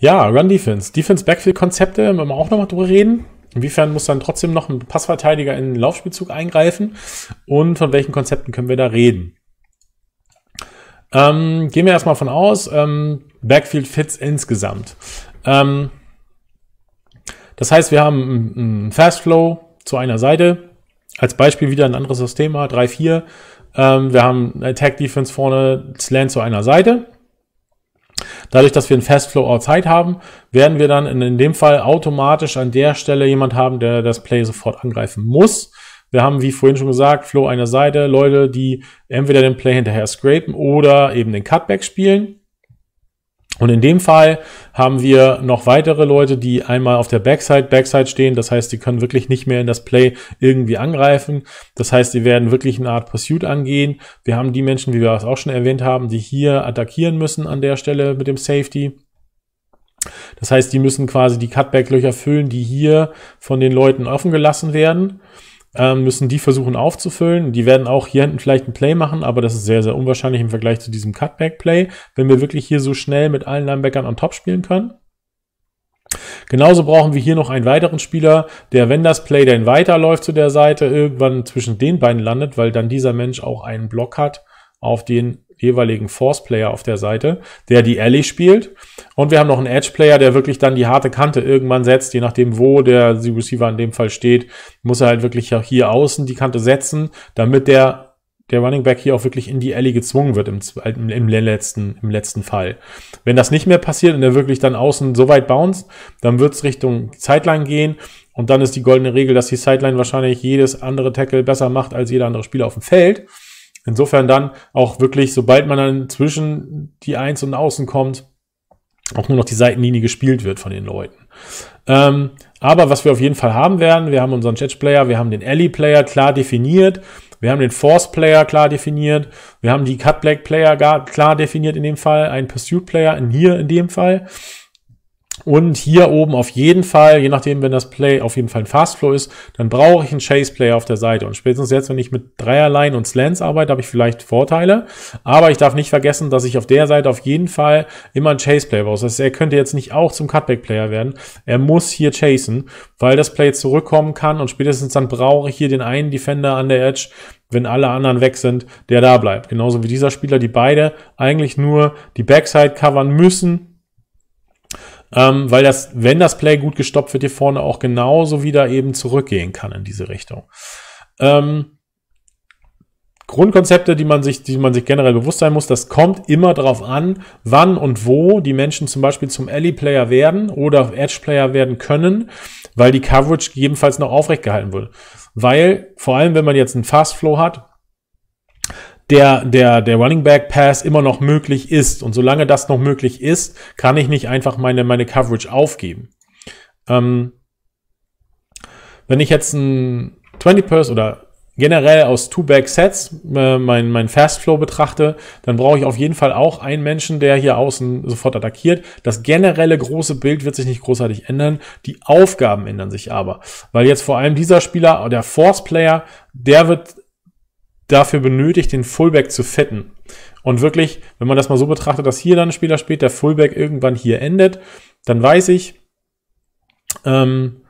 Ja, Run-Defense. Defense-Backfield-Konzepte, wenn wir auch nochmal drüber reden. Inwiefern muss dann trotzdem noch ein Passverteidiger in den Laufspielzug eingreifen? Und von welchen Konzepten können wir da reden? Ähm, gehen wir erstmal von aus, ähm, Backfield-Fits insgesamt. Ähm, das heißt, wir haben einen Fast-Flow zu einer Seite. Als Beispiel wieder ein anderes System, 3-4. Ähm, wir haben Attack-Defense vorne, Slant zu einer Seite Dadurch, dass wir einen Fast Flow Out Zeit haben, werden wir dann in, in dem Fall automatisch an der Stelle jemand haben, der das Play sofort angreifen muss. Wir haben, wie vorhin schon gesagt, Flow einer Seite, Leute, die entweder den Play hinterher scrapen oder eben den Cutback spielen. Und in dem Fall haben wir noch weitere Leute, die einmal auf der Backside, Backside stehen. Das heißt, die können wirklich nicht mehr in das Play irgendwie angreifen. Das heißt, die werden wirklich eine Art Pursuit angehen. Wir haben die Menschen, wie wir es auch schon erwähnt haben, die hier attackieren müssen an der Stelle mit dem Safety. Das heißt, die müssen quasi die Cutback-Löcher füllen, die hier von den Leuten offen gelassen werden. Ähm, müssen die versuchen aufzufüllen. Die werden auch hier hinten vielleicht ein Play machen, aber das ist sehr, sehr unwahrscheinlich im Vergleich zu diesem Cutback-Play, wenn wir wirklich hier so schnell mit allen Linebackern on top spielen können. Genauso brauchen wir hier noch einen weiteren Spieler, der, wenn das Play dann weiterläuft zu der Seite, irgendwann zwischen den beiden landet, weil dann dieser Mensch auch einen Block hat auf den jeweiligen Force-Player auf der Seite, der die Alley spielt. Und wir haben noch einen Edge-Player, der wirklich dann die harte Kante irgendwann setzt, je nachdem, wo der Receiver in dem Fall steht, muss er halt wirklich auch hier außen die Kante setzen, damit der der Running Back hier auch wirklich in die Alley gezwungen wird im, im, im, letzten, im letzten Fall. Wenn das nicht mehr passiert und er wirklich dann außen so weit bounced, dann wird es Richtung Sideline gehen und dann ist die goldene Regel, dass die Sideline wahrscheinlich jedes andere Tackle besser macht als jeder andere Spieler auf dem Feld insofern dann auch wirklich, sobald man dann zwischen die Eins und Außen kommt, auch nur noch die Seitenlinie gespielt wird von den Leuten. Ähm, aber was wir auf jeden Fall haben werden, wir haben unseren Judge-Player, wir haben den Alley-Player klar definiert, wir haben den Force-Player klar definiert, wir haben die Cut-Black-Player klar definiert in dem Fall, einen Pursuit-Player in hier in dem Fall. Und hier oben auf jeden Fall, je nachdem, wenn das Play auf jeden Fall ein Fastflow ist, dann brauche ich einen Chase-Player auf der Seite. Und spätestens jetzt, wenn ich mit Dreierline und Slants arbeite, habe ich vielleicht Vorteile. Aber ich darf nicht vergessen, dass ich auf der Seite auf jeden Fall immer einen Chase-Player brauche. Das heißt, er könnte jetzt nicht auch zum Cutback-Player werden. Er muss hier chasen, weil das Play zurückkommen kann. Und spätestens dann brauche ich hier den einen Defender an der Edge, wenn alle anderen weg sind, der da bleibt. Genauso wie dieser Spieler, die beide eigentlich nur die Backside covern müssen, ähm, weil das, wenn das Play gut gestoppt wird, hier vorne auch genauso wieder eben zurückgehen kann in diese Richtung. Ähm, Grundkonzepte, die man sich, die man sich generell bewusst sein muss, das kommt immer darauf an, wann und wo die Menschen zum Beispiel zum Alley-Player werden oder Edge-Player werden können, weil die Coverage gegebenenfalls noch aufrecht gehalten wird. Weil, vor allem, wenn man jetzt einen Fast Flow hat, der, der, der Running Back Pass immer noch möglich ist. Und solange das noch möglich ist, kann ich nicht einfach meine, meine Coverage aufgeben. Ähm, wenn ich jetzt ein 20-Purse oder generell aus Two-Back-Sets äh, mein, mein Fast-Flow betrachte, dann brauche ich auf jeden Fall auch einen Menschen, der hier außen sofort attackiert. Das generelle große Bild wird sich nicht großartig ändern. Die Aufgaben ändern sich aber. Weil jetzt vor allem dieser Spieler, der Force-Player, der wird dafür benötigt, den Fullback zu fetten. Und wirklich, wenn man das mal so betrachtet, dass hier dann ein Spieler spielt, der Fullback irgendwann hier endet, dann weiß ich, ähm,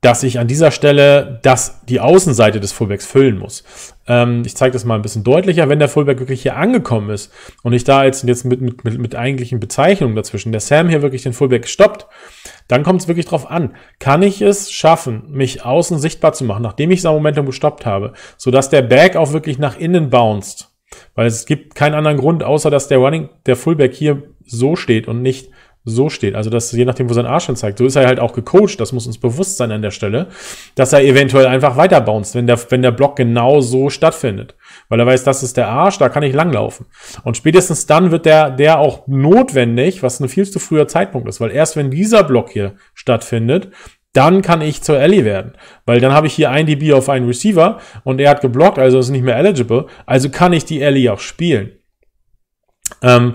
dass ich an dieser Stelle das, die Außenseite des Fullbacks füllen muss. Ähm, ich zeige das mal ein bisschen deutlicher. Wenn der Fullback wirklich hier angekommen ist und ich da jetzt, jetzt mit, mit, mit, mit eigentlichen Bezeichnungen dazwischen, der Sam hier wirklich den Fullback stoppt, dann kommt es wirklich drauf an. Kann ich es schaffen, mich außen sichtbar zu machen, nachdem ich sein Momentum gestoppt habe, sodass der Back auch wirklich nach innen bounced? Weil es gibt keinen anderen Grund, außer dass der Running, der Fullback hier so steht und nicht so steht. Also, dass je nachdem, wo sein Arsch zeigt, so ist er halt auch gecoacht. Das muss uns bewusst sein an der Stelle, dass er eventuell einfach weiterbounced, wenn der, wenn der Block genau so stattfindet. Weil er weiß, das ist der Arsch, da kann ich langlaufen. Und spätestens dann wird der, der auch notwendig, was ein viel zu früher Zeitpunkt ist. Weil erst wenn dieser Block hier stattfindet, dann kann ich zur Alley werden. Weil dann habe ich hier ein DB auf einen Receiver und er hat geblockt, also ist nicht mehr eligible. Also kann ich die Alley auch spielen. Ähm,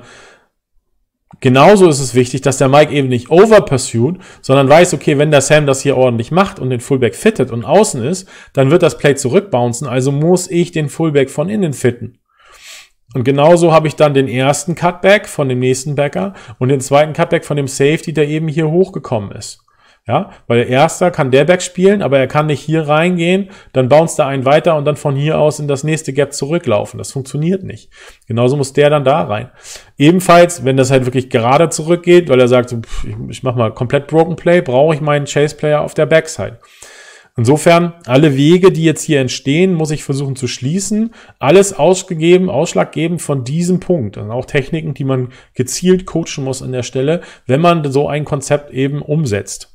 genauso ist es wichtig, dass der Mike eben nicht overpursued, sondern weiß, okay, wenn der Sam das hier ordentlich macht und den Fullback fittet und außen ist, dann wird das Play zurückbouncen, also muss ich den Fullback von innen fitten. Und genauso habe ich dann den ersten Cutback von dem nächsten Backer und den zweiten Cutback von dem Safety, der eben hier hochgekommen ist. Ja, weil der Erster kann der Back spielen, aber er kann nicht hier reingehen, dann bounce da einen weiter und dann von hier aus in das nächste Gap zurücklaufen. Das funktioniert nicht. Genauso muss der dann da rein. Ebenfalls, wenn das halt wirklich gerade zurückgeht, weil er sagt, ich, ich mach mal komplett Broken Play, brauche ich meinen Chase Player auf der Backside. Insofern, alle Wege, die jetzt hier entstehen, muss ich versuchen zu schließen. Alles ausgegeben, ausschlaggebend von diesem Punkt. Und also auch Techniken, die man gezielt coachen muss an der Stelle, wenn man so ein Konzept eben umsetzt.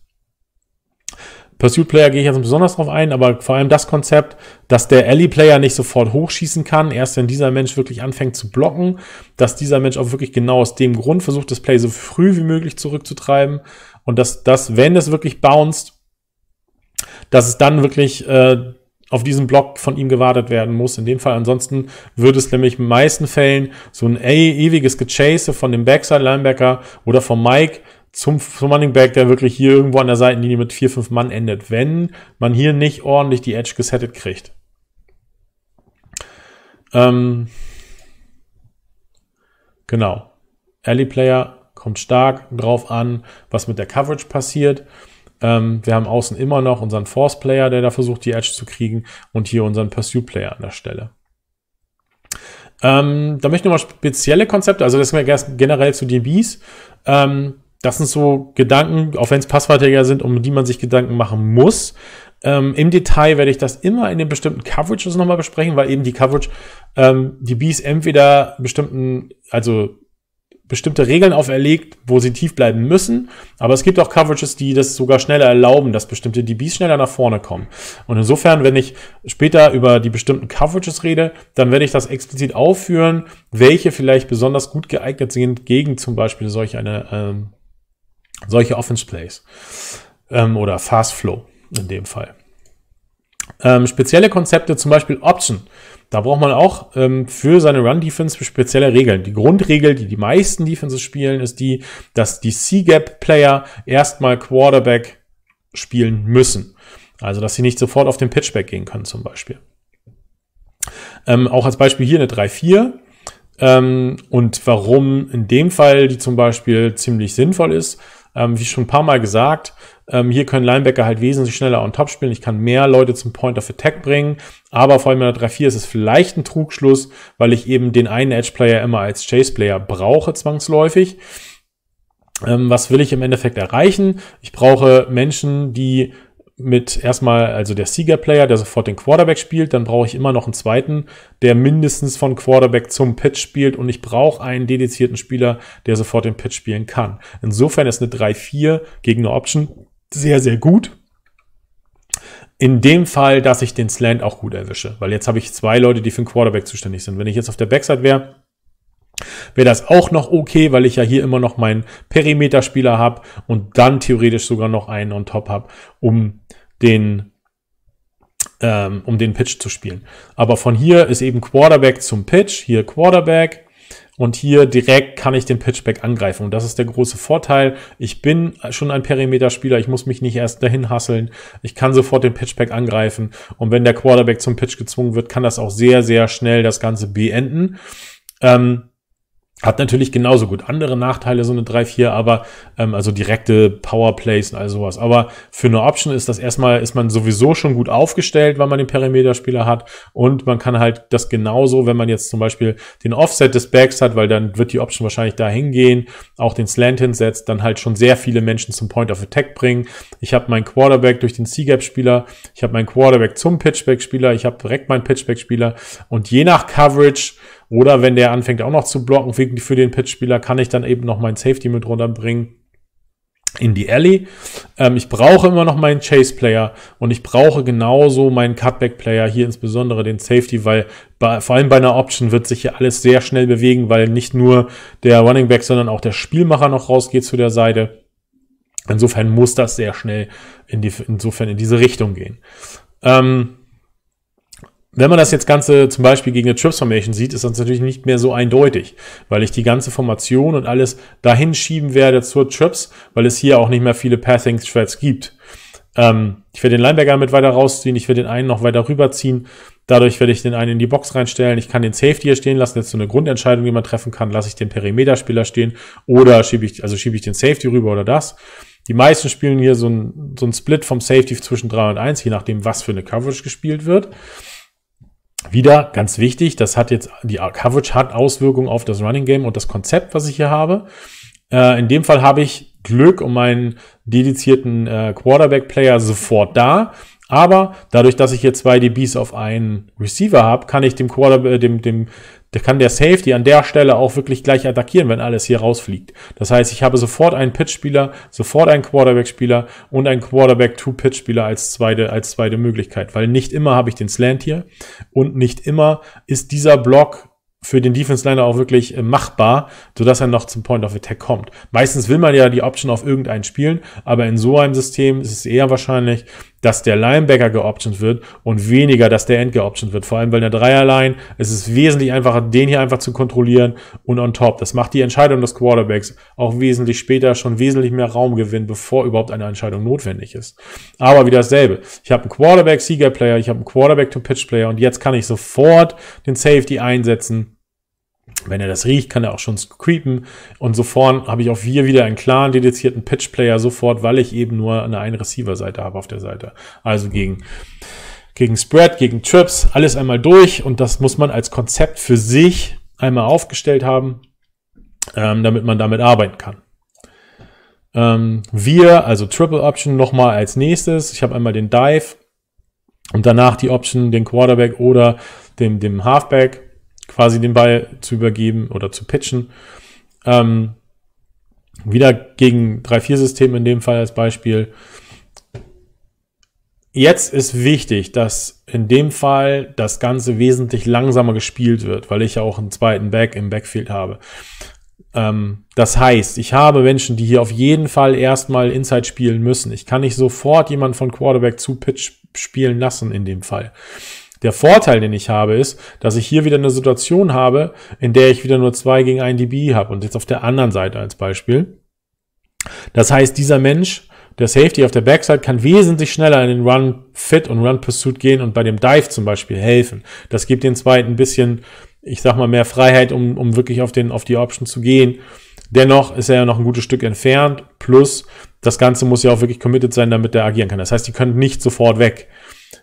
Pursuit Player gehe ich jetzt besonders drauf ein, aber vor allem das Konzept, dass der Alley Player nicht sofort hochschießen kann, erst wenn dieser Mensch wirklich anfängt zu blocken, dass dieser Mensch auch wirklich genau aus dem Grund versucht, das Play so früh wie möglich zurückzutreiben und dass das, wenn es wirklich bounced, dass es dann wirklich äh, auf diesen Block von ihm gewartet werden muss. In dem Fall ansonsten würde es nämlich in den meisten Fällen so ein e-, ewiges Gechase von dem Backside-Linebacker oder vom Mike zum, zum Running Back, der wirklich hier irgendwo an der Seitenlinie mit 4, 5 Mann endet, wenn man hier nicht ordentlich die Edge gesettet kriegt. Ähm, genau. Alley Player kommt stark drauf an, was mit der Coverage passiert. Ähm, wir haben außen immer noch unseren Force Player, der da versucht, die Edge zu kriegen, und hier unseren Pursuit Player an der Stelle. Ähm, da möchte ich nochmal spezielle Konzepte, also das generell zu DBs. Ähm, das sind so Gedanken, auch wenn es Passverteidiger sind, um die man sich Gedanken machen muss. Ähm, Im Detail werde ich das immer in den bestimmten Coverages nochmal besprechen, weil eben die Coverage, ähm, die Bees entweder bestimmten, also bestimmte Regeln auferlegt, wo sie tief bleiben müssen. Aber es gibt auch Coverages, die das sogar schneller erlauben, dass bestimmte DBs schneller nach vorne kommen. Und insofern, wenn ich später über die bestimmten Coverages rede, dann werde ich das explizit aufführen, welche vielleicht besonders gut geeignet sind gegen zum Beispiel solch eine ähm, solche Offense Plays ähm, oder Fast Flow in dem Fall. Ähm, spezielle Konzepte, zum Beispiel Option. Da braucht man auch ähm, für seine Run-Defense spezielle Regeln. Die Grundregel, die die meisten Defenses spielen, ist die, dass die C-Gap-Player erstmal Quarterback spielen müssen. Also, dass sie nicht sofort auf den Pitchback gehen können, zum Beispiel. Ähm, auch als Beispiel hier eine 3-4. Ähm, und warum in dem Fall die zum Beispiel ziemlich sinnvoll ist, ähm, wie schon ein paar Mal gesagt, ähm, hier können Linebacker halt wesentlich schneller on top spielen. Ich kann mehr Leute zum Point of Attack bringen. Aber vor allem in der 3-4 ist es vielleicht ein Trugschluss, weil ich eben den einen Edge-Player immer als Chase-Player brauche, zwangsläufig. Ähm, was will ich im Endeffekt erreichen? Ich brauche Menschen, die mit erstmal, also der Sieger-Player, der sofort den Quarterback spielt, dann brauche ich immer noch einen zweiten, der mindestens von Quarterback zum Pitch spielt und ich brauche einen dedizierten Spieler, der sofort den Pitch spielen kann. Insofern ist eine 3-4 gegen eine Option sehr, sehr gut. In dem Fall, dass ich den Slant auch gut erwische, weil jetzt habe ich zwei Leute, die für den Quarterback zuständig sind. Wenn ich jetzt auf der Backside wäre, wäre das auch noch okay, weil ich ja hier immer noch meinen Perimeterspieler habe und dann theoretisch sogar noch einen on top habe, um den ähm, um den Pitch zu spielen. Aber von hier ist eben Quarterback zum Pitch, hier Quarterback und hier direkt kann ich den Pitchback angreifen. Und das ist der große Vorteil. Ich bin schon ein Perimeterspieler. Ich muss mich nicht erst dahin hasseln. Ich kann sofort den Pitchback angreifen. Und wenn der Quarterback zum Pitch gezwungen wird, kann das auch sehr, sehr schnell das Ganze beenden. Ähm, hat natürlich genauso gut andere Nachteile, so eine 3-4, aber ähm, also direkte Powerplays und all sowas. Aber für eine Option ist das erstmal, ist man sowieso schon gut aufgestellt, weil man den Perimeter-Spieler hat. Und man kann halt das genauso, wenn man jetzt zum Beispiel den Offset des Backs hat, weil dann wird die Option wahrscheinlich da hingehen, auch den Slant hinsetzt, dann halt schon sehr viele Menschen zum Point of Attack bringen. Ich habe meinen Quarterback durch den C-Gap-Spieler, ich habe meinen Quarterback zum Pitchback-Spieler, ich habe direkt meinen Pitchback-Spieler. Und je nach Coverage oder wenn der anfängt auch noch zu blocken für den Pitchspieler, kann ich dann eben noch meinen Safety mit runterbringen in die Alley. Ähm, ich brauche immer noch meinen Chase-Player und ich brauche genauso meinen Cutback-Player, hier insbesondere den Safety, weil bei, vor allem bei einer Option wird sich hier alles sehr schnell bewegen, weil nicht nur der Running Back, sondern auch der Spielmacher noch rausgeht zu der Seite. Insofern muss das sehr schnell in die, insofern in diese Richtung gehen. Ähm, wenn man das jetzt Ganze zum Beispiel gegen eine Trips-Formation sieht, ist das natürlich nicht mehr so eindeutig, weil ich die ganze Formation und alles dahin schieben werde zur Trips, weil es hier auch nicht mehr viele Pathing-Threads gibt. Ähm, ich werde den Linebacker mit weiter rausziehen, ich werde den einen noch weiter rüberziehen. Dadurch werde ich den einen in die Box reinstellen. Ich kann den Safety hier stehen lassen. Jetzt so eine Grundentscheidung, die man treffen kann. Lasse ich den Perimeterspieler stehen oder schiebe ich, also schiebe ich den Safety rüber oder das. Die meisten spielen hier so ein, so ein Split vom Safety zwischen 3 und 1, je nachdem, was für eine Coverage gespielt wird. Wieder ganz wichtig, das hat jetzt, die Coverage hat Auswirkungen auf das Running Game und das Konzept, was ich hier habe. Äh, in dem Fall habe ich Glück um meinen dedizierten äh, Quarterback-Player sofort da. Aber dadurch, dass ich hier zwei DBs auf einen Receiver habe, kann ich dem Quarter, äh, dem, dem, der kann der Safety an der Stelle auch wirklich gleich attackieren, wenn alles hier rausfliegt. Das heißt, ich habe sofort einen Pitch-Spieler, sofort einen Quarterback-Spieler und einen Quarterback-Two-Pitch-Spieler als zweite, als zweite Möglichkeit, weil nicht immer habe ich den Slant hier und nicht immer ist dieser Block für den Defense Liner auch wirklich äh, machbar, sodass er noch zum Point of Attack kommt. Meistens will man ja die Option auf irgendeinen spielen, aber in so einem System ist es eher wahrscheinlich, dass der Linebacker geoptioned wird und weniger, dass der End geoptioned wird. Vor allem, bei in der Dreierline es ist wesentlich einfacher, den hier einfach zu kontrollieren und on top. Das macht die Entscheidung des Quarterbacks auch wesentlich später schon wesentlich mehr Raum gewinnen, bevor überhaupt eine Entscheidung notwendig ist. Aber wieder dasselbe. Ich habe einen Quarterback-Sieger-Player, ich habe einen Quarterback-to-Pitch-Player und jetzt kann ich sofort den Safety einsetzen wenn er das riecht, kann er auch schon creepen. Und sofort habe ich auch hier wieder einen klaren, dedizierten Pitch-Player sofort, weil ich eben nur eine einen Receiver-Seite habe auf der Seite. Also gegen, gegen Spread, gegen Trips, alles einmal durch. Und das muss man als Konzept für sich einmal aufgestellt haben, ähm, damit man damit arbeiten kann. Ähm, wir, also Triple Option, nochmal als nächstes. Ich habe einmal den Dive und danach die Option, den Quarterback oder dem, dem Halfback quasi den Ball zu übergeben oder zu pitchen. Ähm, wieder gegen 3-4-System in dem Fall als Beispiel. Jetzt ist wichtig, dass in dem Fall das Ganze wesentlich langsamer gespielt wird, weil ich ja auch einen zweiten Back im Backfield habe. Ähm, das heißt, ich habe Menschen, die hier auf jeden Fall erstmal Inside spielen müssen. Ich kann nicht sofort jemanden von Quarterback zu Pitch spielen lassen in dem Fall. Der Vorteil, den ich habe, ist, dass ich hier wieder eine Situation habe, in der ich wieder nur zwei gegen ein DB habe und jetzt auf der anderen Seite als Beispiel. Das heißt, dieser Mensch, der Safety auf der Backside, kann wesentlich schneller in den Run Fit und Run Pursuit gehen und bei dem Dive zum Beispiel helfen. Das gibt den zweiten ein bisschen, ich sag mal, mehr Freiheit, um, um wirklich auf, den, auf die Option zu gehen. Dennoch ist er ja noch ein gutes Stück entfernt. Plus, das Ganze muss ja auch wirklich committed sein, damit er agieren kann. Das heißt, die können nicht sofort weg.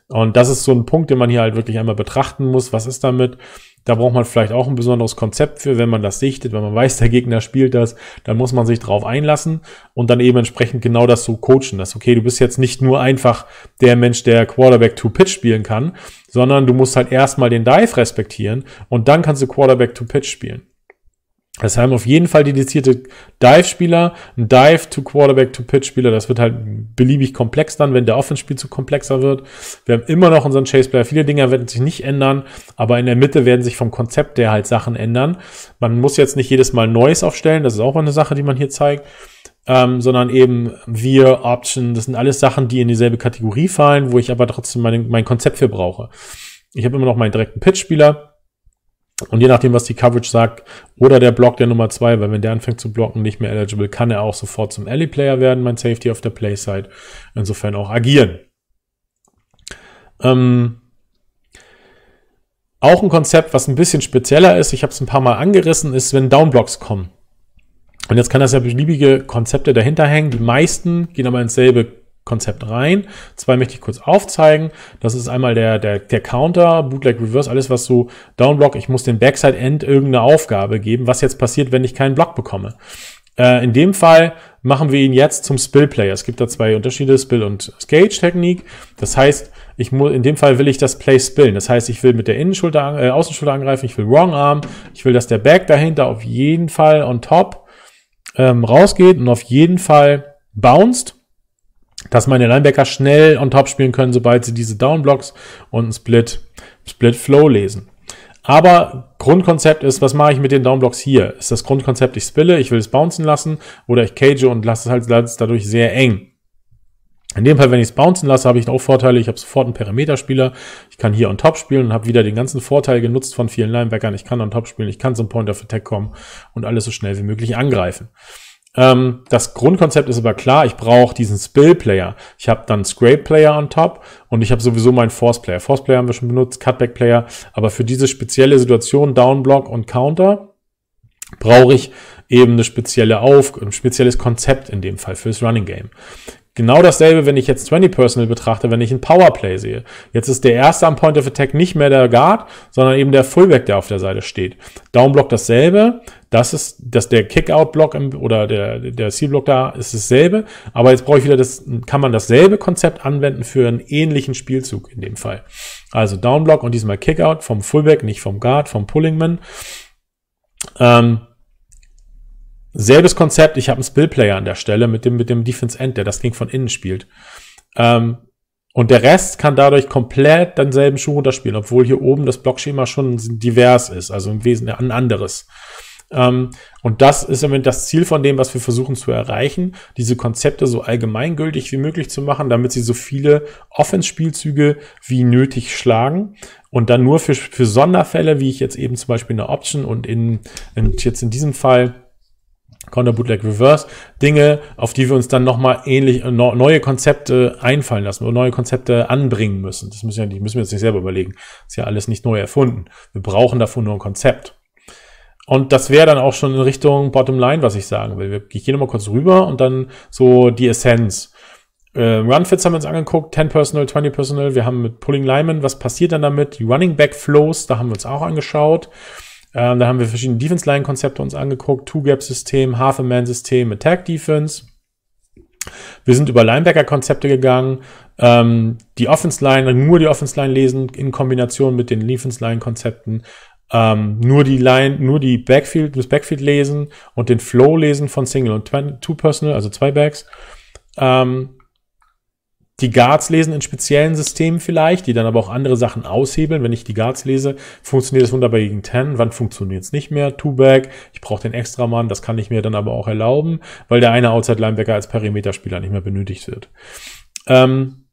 Und das ist so ein Punkt, den man hier halt wirklich einmal betrachten muss. Was ist damit? Da braucht man vielleicht auch ein besonderes Konzept für, wenn man das sichtet, wenn man weiß, der Gegner spielt das, dann muss man sich drauf einlassen und dann eben entsprechend genau das so coachen. dass okay, du bist jetzt nicht nur einfach der Mensch, der Quarterback to Pitch spielen kann, sondern du musst halt erstmal den Dive respektieren und dann kannst du Quarterback to Pitch spielen. Das haben auf jeden Fall dedizierte Dive-Spieler, ein Dive to Quarterback to Pitch-Spieler. Das wird halt beliebig komplex dann, wenn der Offenspiel zu komplexer wird. Wir haben immer noch unseren Chase-Player. Viele Dinge werden sich nicht ändern, aber in der Mitte werden sich vom Konzept der halt Sachen ändern. Man muss jetzt nicht jedes Mal Neues aufstellen. Das ist auch eine Sache, die man hier zeigt. Ähm, sondern eben Wir, Option, das sind alles Sachen, die in dieselbe Kategorie fallen, wo ich aber trotzdem mein, mein Konzept für brauche. Ich habe immer noch meinen direkten Pitch-Spieler und je nachdem, was die Coverage sagt, oder der Block der Nummer 2, weil wenn der anfängt zu blocken, nicht mehr eligible, kann er auch sofort zum Alley Player werden, mein Safety auf der Playside. Insofern auch agieren. Ähm, auch ein Konzept, was ein bisschen spezieller ist, ich habe es ein paar Mal angerissen, ist, wenn Downblocks kommen. Und jetzt kann das ja beliebige Konzepte dahinter hängen. Die meisten gehen aber ins selbe Konzept rein. Zwei möchte ich kurz aufzeigen. Das ist einmal der, der, der Counter, Bootleg Reverse, alles was so Downblock, ich muss dem Backside End irgendeine Aufgabe geben, was jetzt passiert, wenn ich keinen Block bekomme. Äh, in dem Fall machen wir ihn jetzt zum Spill Player. Es gibt da zwei Unterschiede, Spill und Stage Technik. Das heißt, ich muss, in dem Fall will ich das Play spillen. Das heißt, ich will mit der Innenschulter, äh, Außenschulter angreifen, ich will Wrong Arm, ich will, dass der Back dahinter auf jeden Fall on top ähm, rausgeht und auf jeden Fall bounced dass meine Linebacker schnell on top spielen können, sobald sie diese Downblocks und einen Split, Split Flow lesen. Aber Grundkonzept ist, was mache ich mit den Downblocks hier? Ist das Grundkonzept, ich spille, ich will es bouncen lassen oder ich cage und lasse es halt dadurch sehr eng. In dem Fall, wenn ich es bouncen lasse, habe ich auch Vorteile. Ich habe sofort einen Perimeterspieler. Ich kann hier on top spielen und habe wieder den ganzen Vorteil genutzt von vielen Linebackern. Ich kann on top spielen, ich kann zum Point of Attack kommen und alles so schnell wie möglich angreifen. Ähm, das Grundkonzept ist aber klar, ich brauche diesen Spill-Player. Ich habe dann Scrape-Player on top und ich habe sowieso meinen Force-Player. Force-Player haben wir schon benutzt, Cutback-Player, aber für diese spezielle Situation, Downblock und Counter, brauche ich eben eine spezielle Auf ein spezielles Konzept in dem Fall fürs Running Game. Genau dasselbe, wenn ich jetzt 20 Personal betrachte, wenn ich ein Powerplay sehe. Jetzt ist der erste am Point of Attack nicht mehr der Guard, sondern eben der Fullback, der auf der Seite steht. Downblock dasselbe. Das ist, dass der Kickout-Block oder der, der Zielblock da ist dasselbe. Aber jetzt brauche ich wieder das, kann man dasselbe Konzept anwenden für einen ähnlichen Spielzug in dem Fall. Also Downblock und diesmal Kickout vom Fullback, nicht vom Guard, vom Pullingman. Ähm, selbes Konzept. Ich habe einen Spillplayer an der Stelle mit dem, mit dem Defense End, der das Ding von innen spielt. Ähm, und der Rest kann dadurch komplett denselben Schuh runterspielen, obwohl hier oben das Blockschema schon divers ist, also im Wesentlichen ein anderes. Ähm, und das ist im Moment das Ziel von dem, was wir versuchen zu erreichen, diese Konzepte so allgemeingültig wie möglich zu machen, damit sie so viele Offense-Spielzüge wie nötig schlagen und dann nur für, für Sonderfälle, wie ich jetzt eben zum Beispiel in der Option und in, in jetzt in diesem Fall Counter Bootleg Reverse, Dinge, auf die wir uns dann nochmal ähnlich äh, neue Konzepte einfallen lassen oder neue Konzepte anbringen müssen. Das müssen wir, müssen wir jetzt nicht selber überlegen. Das ist ja alles nicht neu erfunden. Wir brauchen davon nur ein Konzept. Und das wäre dann auch schon in Richtung Bottom Line, was ich sagen will. Ich gehe nochmal kurz rüber und dann so die Essenz. Äh, Runfits haben wir uns angeguckt, 10 Personal, 20 Personal. Wir haben mit Pulling Lyman, was passiert dann damit? Die Running Back Flows, da haben wir uns auch angeschaut. Ähm, da haben wir verschiedene Defense-Line-Konzepte uns angeguckt. Two-Gap-System, Half-a-Man-System, Attack-Defense. Wir sind über Linebacker-Konzepte gegangen, ähm, die Offense-Line, nur die Offense-Line lesen in Kombination mit den Defense-Line-Konzepten ähm, nur die Line, nur die Backfield, das Backfield lesen und den Flow lesen von Single und Two Personal, also zwei Backs. Ähm, die Guards lesen in speziellen Systemen vielleicht, die dann aber auch andere Sachen aushebeln. Wenn ich die Guards lese, funktioniert es wunderbar gegen Ten. Wann funktioniert es nicht mehr? Two-Back, ich brauche den Extramann, das kann ich mir dann aber auch erlauben, weil der eine Outside-Linebacker als Perimeterspieler nicht mehr benötigt wird. Ähm,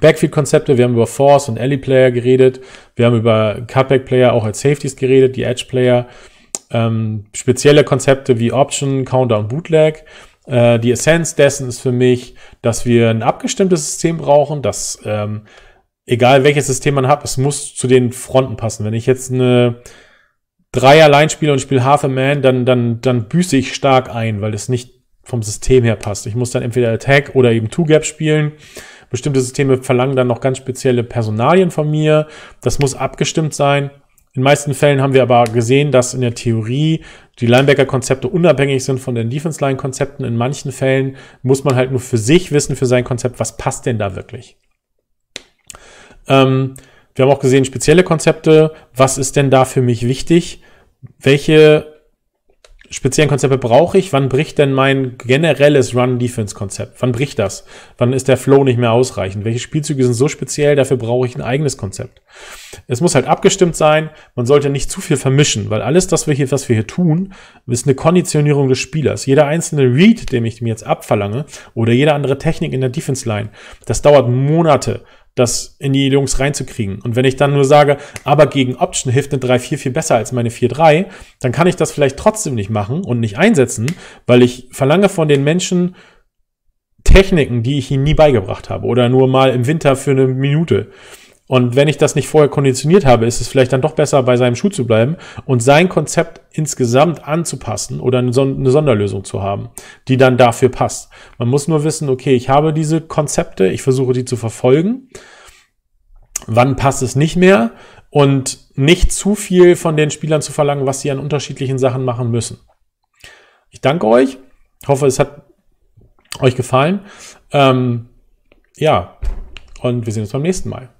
Backfield-Konzepte, wir haben über Force und Alley-Player geredet, wir haben über Cutback-Player auch als Safeties geredet, die Edge-Player, ähm, spezielle Konzepte wie Option, Counter und Bootleg. Äh, die Essenz dessen ist für mich, dass wir ein abgestimmtes System brauchen, dass ähm, egal welches System man hat, es muss zu den Fronten passen. Wenn ich jetzt eine drei allein spiele und spiele Half a Man, dann, dann, dann büße ich stark ein, weil es nicht vom System her passt. Ich muss dann entweder Attack oder eben Two-Gap spielen. Bestimmte Systeme verlangen dann noch ganz spezielle Personalien von mir. Das muss abgestimmt sein. In meisten Fällen haben wir aber gesehen, dass in der Theorie die Linebacker-Konzepte unabhängig sind von den Defense-Line-Konzepten. In manchen Fällen muss man halt nur für sich wissen, für sein Konzept, was passt denn da wirklich. Ähm, wir haben auch gesehen, spezielle Konzepte, was ist denn da für mich wichtig? Welche speziellen Konzepte brauche ich? Wann bricht denn mein generelles Run-Defense-Konzept? Wann bricht das? Wann ist der Flow nicht mehr ausreichend? Welche Spielzüge sind so speziell? Dafür brauche ich ein eigenes Konzept. Es muss halt abgestimmt sein. Man sollte nicht zu viel vermischen, weil alles, das wir hier, was wir hier tun, ist eine Konditionierung des Spielers. Jeder einzelne Read, den ich mir jetzt abverlange, oder jede andere Technik in der Defense-Line, das dauert Monate das in die Jungs reinzukriegen. Und wenn ich dann nur sage, aber gegen Option hilft eine 3-4 viel besser als meine 4-3, dann kann ich das vielleicht trotzdem nicht machen und nicht einsetzen, weil ich verlange von den Menschen Techniken, die ich ihnen nie beigebracht habe oder nur mal im Winter für eine Minute. Und wenn ich das nicht vorher konditioniert habe, ist es vielleicht dann doch besser, bei seinem Schuh zu bleiben und sein Konzept insgesamt anzupassen oder eine Sonderlösung zu haben, die dann dafür passt. Man muss nur wissen, okay, ich habe diese Konzepte, ich versuche die zu verfolgen. Wann passt es nicht mehr? Und nicht zu viel von den Spielern zu verlangen, was sie an unterschiedlichen Sachen machen müssen. Ich danke euch. hoffe, es hat euch gefallen. Ähm, ja, und wir sehen uns beim nächsten Mal.